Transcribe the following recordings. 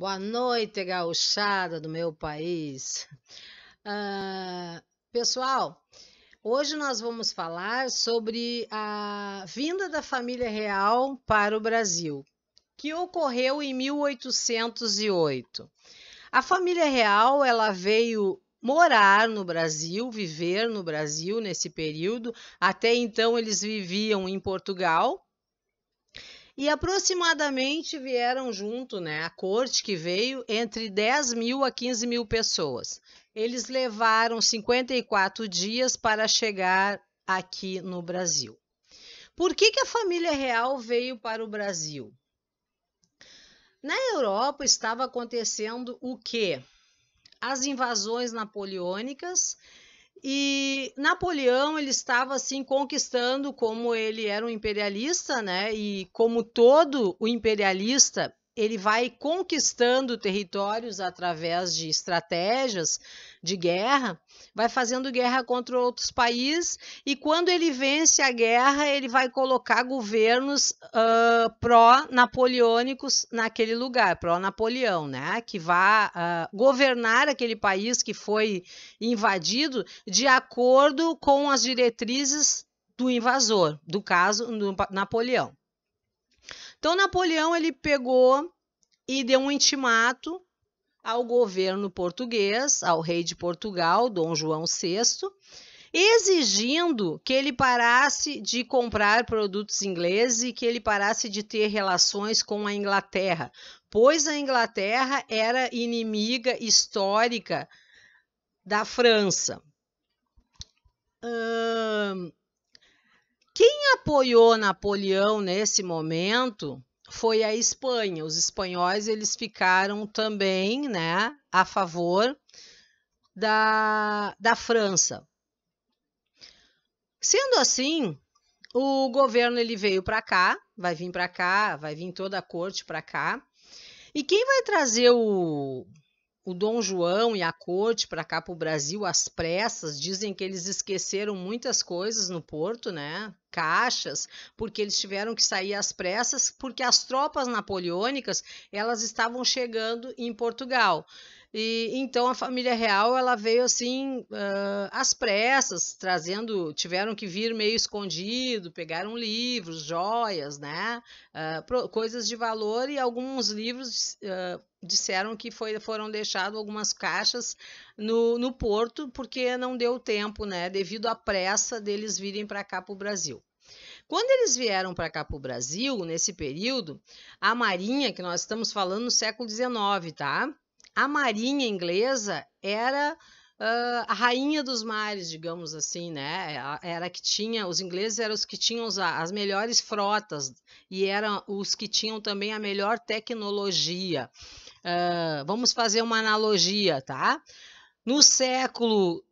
Boa noite, gauchada do meu país. Uh, pessoal, hoje nós vamos falar sobre a vinda da família real para o Brasil, que ocorreu em 1808. A família real ela veio morar no Brasil, viver no Brasil nesse período. Até então eles viviam em Portugal, e aproximadamente vieram junto, né? A corte que veio entre 10 mil a 15 mil pessoas. Eles levaram 54 dias para chegar aqui no Brasil. Por que, que a família real veio para o Brasil? Na Europa estava acontecendo o quê? As invasões napoleônicas e Napoleão ele estava assim conquistando como ele era um imperialista, né? E como todo o imperialista, ele vai conquistando territórios através de estratégias de guerra, vai fazendo guerra contra outros países e quando ele vence a guerra, ele vai colocar governos uh, pró-napoleônicos naquele lugar, pró-napoleão, né? Que vai uh, governar aquele país que foi invadido de acordo com as diretrizes do invasor, do caso do Napoleão. Então Napoleão ele pegou e deu um intimato ao governo português, ao rei de Portugal, Dom João VI, exigindo que ele parasse de comprar produtos ingleses e que ele parasse de ter relações com a Inglaterra, pois a Inglaterra era inimiga histórica da França. Hum, quem apoiou Napoleão nesse momento foi a Espanha. Os espanhóis eles ficaram também, né, a favor da, da França. Sendo assim, o governo ele veio para cá, vai vir para cá, vai vir toda a corte para cá. E quem vai trazer o o Dom João e a corte para cá para o Brasil às pressas dizem que eles esqueceram muitas coisas no porto, né? Caixas, porque eles tiveram que sair às pressas, porque as tropas napoleônicas elas estavam chegando em Portugal. E então a família real ela veio assim uh, às pressas, trazendo, tiveram que vir meio escondido, pegaram livros, joias, né, uh, pro, coisas de valor e alguns livros uh, disseram que foi, foram deixadas algumas caixas no, no porto, porque não deu tempo, né? Devido à pressa deles virem para cá para o Brasil. Quando eles vieram para cá para o Brasil, nesse período, a Marinha, que nós estamos falando no século XIX, tá? A Marinha inglesa era Uh, a rainha dos mares, digamos assim, né? Era que tinha, os ingleses eram os que tinham as melhores frotas e eram os que tinham também a melhor tecnologia. Uh, vamos fazer uma analogia, tá? No século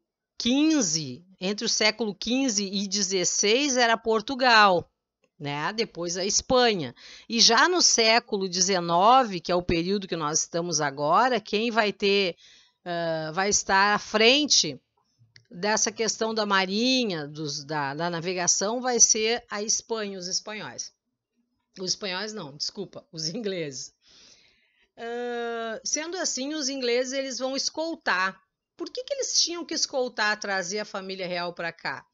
XV, entre o século XV e XVI era Portugal, né? Depois a Espanha. E já no século XIX, que é o período que nós estamos agora, quem vai ter, uh, vai estar à frente dessa questão da marinha, dos, da, da navegação, vai ser a Espanha, os espanhóis. Os espanhóis não, desculpa, os ingleses. Ah, sendo assim, os ingleses eles vão escoltar. Por que, que eles tinham que escoltar, trazer a família real para cá?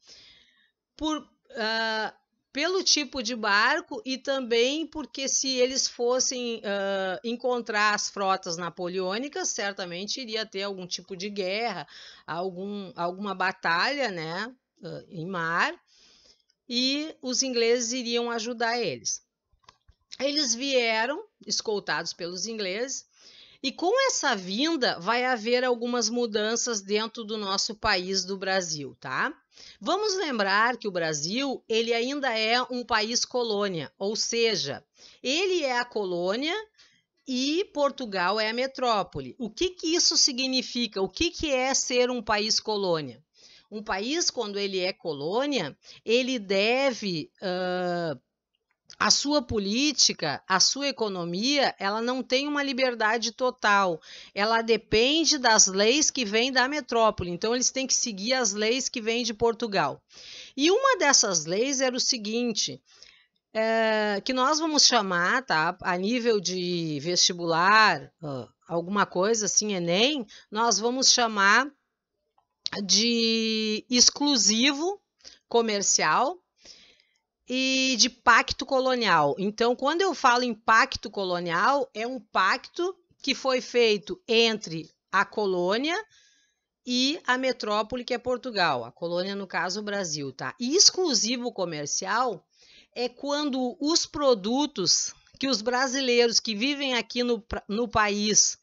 Por, uh, pelo tipo de barco e também porque se eles fossem uh, encontrar as frotas napoleônicas, certamente iria ter algum tipo de guerra, algum, alguma batalha né, uh, em mar, e os ingleses iriam ajudar eles. Eles vieram, escoltados pelos ingleses, e com essa vinda vai haver algumas mudanças dentro do nosso país do Brasil, tá? Vamos lembrar que o Brasil, ele ainda é um país colônia, ou seja, ele é a colônia e Portugal é a metrópole. O que, que isso significa? O que, que é ser um país colônia? Um país, quando ele é colônia, ele deve uh, a sua política, a sua economia, ela não tem uma liberdade total. Ela depende das leis que vêm da metrópole. Então, eles têm que seguir as leis que vêm de Portugal. E uma dessas leis era o seguinte. É, que nós vamos chamar, tá? A nível de vestibular, ah, alguma coisa assim, Enem, nós vamos chamar de exclusivo comercial e de pacto colonial. Então, quando eu falo em pacto colonial, é um pacto que foi feito entre a colônia e a metrópole que é Portugal, a colônia no caso o Brasil, tá? E exclusivo comercial é quando os produtos que os brasileiros que vivem aqui no, no país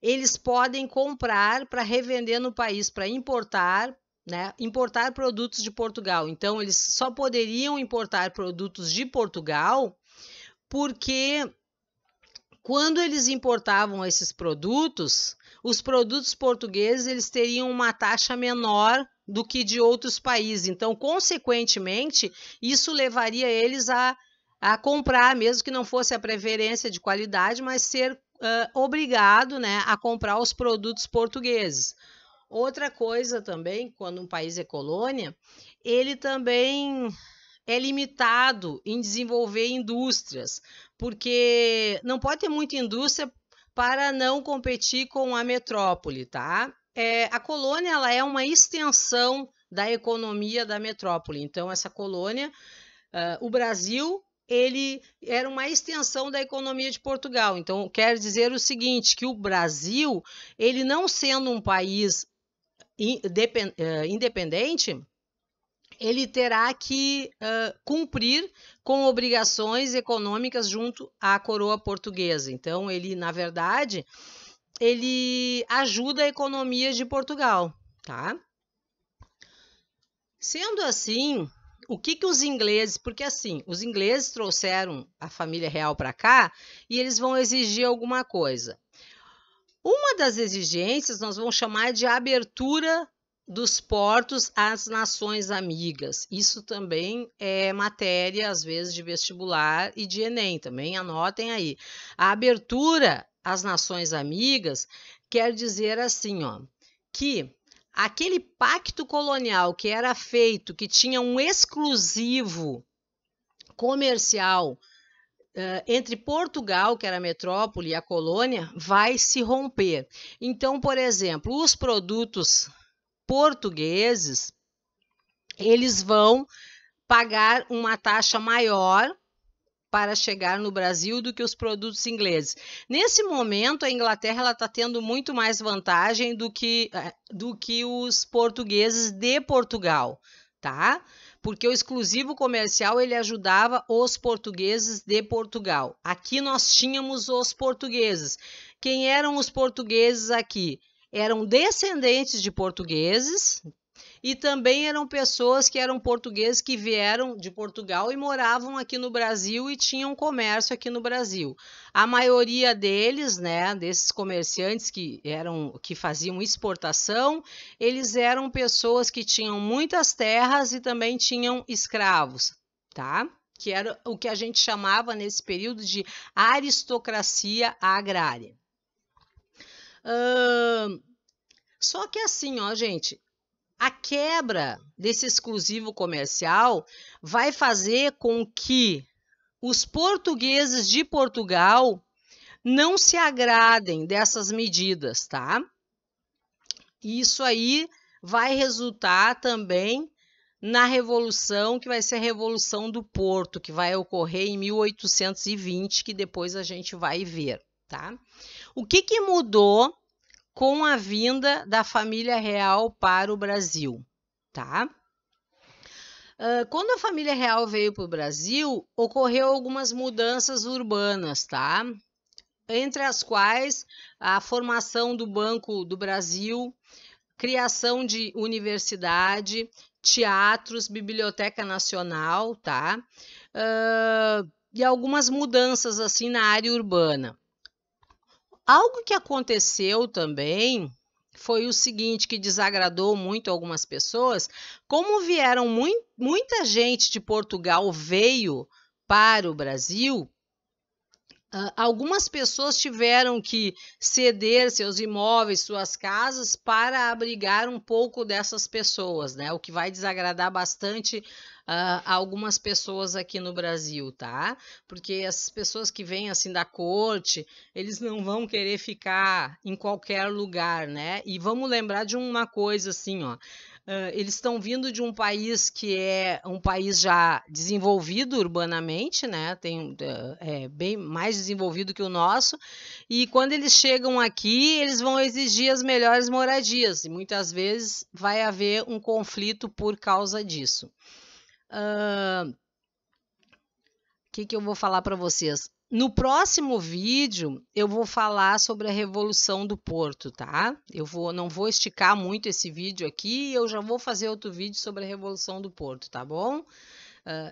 eles podem comprar para revender no país, para importar, né, importar produtos de Portugal. Então, eles só poderiam importar produtos de Portugal porque quando eles importavam esses produtos, os produtos portugueses eles teriam uma taxa menor do que de outros países. Então, consequentemente, isso levaria eles a, a comprar, mesmo que não fosse a preferência de qualidade, mas ser uh, obrigado né, a comprar os produtos portugueses. Outra coisa também, quando um país é colônia, ele também é limitado em desenvolver indústrias, porque não pode ter muita indústria para não competir com a metrópole, tá? É, a colônia ela é uma extensão da economia da metrópole. Então, essa colônia, uh, o Brasil, ele era uma extensão da economia de Portugal. Então, quer dizer o seguinte, que o Brasil, ele não sendo um país eh, independente, ele terá que uh, cumprir com obrigações econômicas junto à coroa portuguesa. Então, ele, na verdade, ele ajuda a economia de Portugal, tá? Sendo assim, o que, que os ingleses, porque assim, os ingleses trouxeram a família real para cá e eles vão exigir alguma coisa. Uma das exigências nós vamos chamar de abertura dos portos às nações amigas. Isso também é matéria, às vezes, de vestibular e de Enem, também anotem aí. A abertura às nações amigas quer dizer assim, ó, que aquele pacto colonial que era feito, que tinha um exclusivo comercial entre Portugal, que era a metrópole, e a colônia, vai se romper. Então, por exemplo, os produtos portugueses eles vão pagar uma taxa maior para chegar no Brasil do que os produtos ingleses. Nesse momento, a Inglaterra está tendo muito mais vantagem do que, do que os portugueses de Portugal, tá? porque o exclusivo comercial ele ajudava os portugueses de Portugal. Aqui nós tínhamos os portugueses. Quem eram os portugueses aqui? Eram descendentes de portugueses, e também eram pessoas que eram portugueses que vieram de Portugal e moravam aqui no Brasil e tinham comércio aqui no Brasil. A maioria deles, né, desses comerciantes que eram que faziam exportação, eles eram pessoas que tinham muitas terras e também tinham escravos, tá? Que era o que a gente chamava nesse período de aristocracia agrária. Uh, só que assim, ó, gente, a quebra desse exclusivo comercial vai fazer com que os portugueses de Portugal não se agradem dessas medidas, tá? Isso aí vai resultar também na revolução que vai ser a revolução do Porto, que vai ocorrer em 1820, que depois a gente vai ver, tá? O que que mudou com a vinda da família real para o Brasil, tá? Uh, quando a família real veio para o Brasil, ocorreu algumas mudanças urbanas, tá? Entre as quais a formação do Banco do Brasil, criação de universidade, teatros, biblioteca nacional, tá? Uh, e algumas mudanças assim na área urbana. Algo que aconteceu também foi o seguinte que desagradou muito algumas pessoas, como vieram muita gente de Portugal veio para o Brasil, Uh, algumas pessoas tiveram que ceder seus imóveis, suas casas, para abrigar um pouco dessas pessoas, né? O que vai desagradar bastante uh, algumas pessoas aqui no Brasil, tá? Porque as pessoas que vêm assim da corte, eles não vão querer ficar em qualquer lugar, né? E vamos lembrar de uma coisa assim, ó. Uh, eles estão vindo de um país que é um país já desenvolvido urbanamente, né? Tem, uh, é bem mais desenvolvido que o nosso. E quando eles chegam aqui, eles vão exigir as melhores moradias. E muitas vezes vai haver um conflito por causa disso. O uh, que, que eu vou falar para vocês? No próximo vídeo eu vou falar sobre a revolução do Porto, tá? Eu vou, não vou esticar muito esse vídeo aqui, eu já vou fazer outro vídeo sobre a revolução do Porto, tá bom? Uh,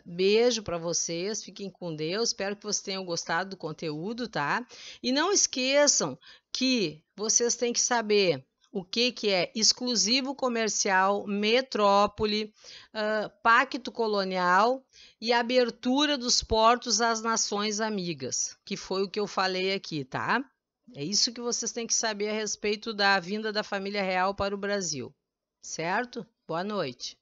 beijo para vocês, fiquem com Deus, espero que vocês tenham gostado do conteúdo, tá? E não esqueçam que vocês têm que saber o que, que é exclusivo comercial, metrópole, uh, pacto colonial e abertura dos portos às nações amigas, que foi o que eu falei aqui, tá? É isso que vocês têm que saber a respeito da vinda da família real para o Brasil, certo? Boa noite.